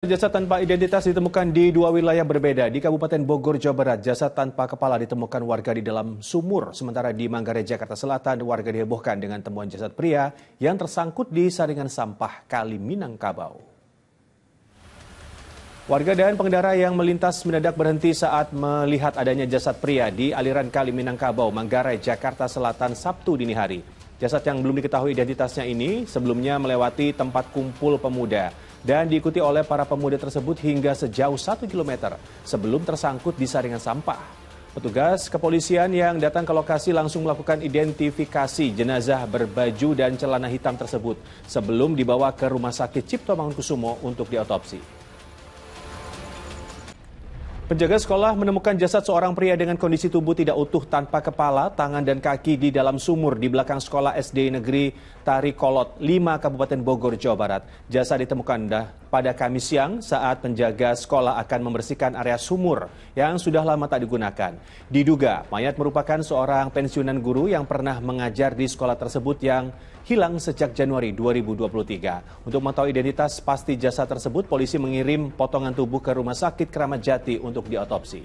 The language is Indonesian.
Jasad tanpa identitas ditemukan di dua wilayah berbeda. Di Kabupaten Bogor, Jawa Barat, jasad tanpa kepala ditemukan warga di dalam sumur. Sementara di Manggarai, Jakarta Selatan, warga dihebohkan dengan temuan jasad pria yang tersangkut di saringan sampah Kali Minangkabau. Warga dan pengendara yang melintas mendadak berhenti saat melihat adanya jasad pria di aliran Kali Minangkabau, Manggarai, Jakarta Selatan, Sabtu dini hari. Jasad yang belum diketahui identitasnya ini sebelumnya melewati tempat kumpul pemuda dan diikuti oleh para pemuda tersebut hingga sejauh 1 km sebelum tersangkut di saringan sampah. Petugas kepolisian yang datang ke lokasi langsung melakukan identifikasi jenazah berbaju dan celana hitam tersebut sebelum dibawa ke Rumah Sakit Cipto Mangunkusumo untuk diotopsi. Penjaga sekolah menemukan jasad seorang pria dengan kondisi tubuh tidak utuh tanpa kepala, tangan dan kaki di dalam sumur di belakang sekolah SD Negeri Tari Kolot, 5 Kabupaten Bogor, Jawa Barat. Jasad ditemukan dah pada Kamis siang saat penjaga sekolah akan membersihkan area sumur yang sudah lama tak digunakan. Diduga mayat merupakan seorang pensiunan guru yang pernah mengajar di sekolah tersebut yang hilang sejak Januari 2023. Untuk mengetahui identitas pasti jasad tersebut, polisi mengirim potongan tubuh ke Rumah Sakit Keramat Jati untuk untuk diotopsi.